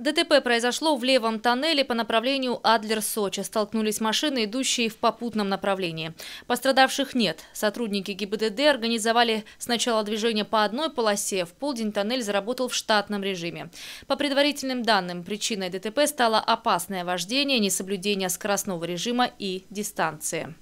ДТП произошло в левом тоннеле по направлению Адлер-Сочи. Столкнулись машины, идущие в попутном направлении. Пострадавших нет. Сотрудники ГИБДД организовали сначала движение по одной полосе. В полдень тоннель заработал в штатном режиме. По предварительным данным, причиной ДТП стало опасное вождение, несоблюдение скоростного режима и дистанции.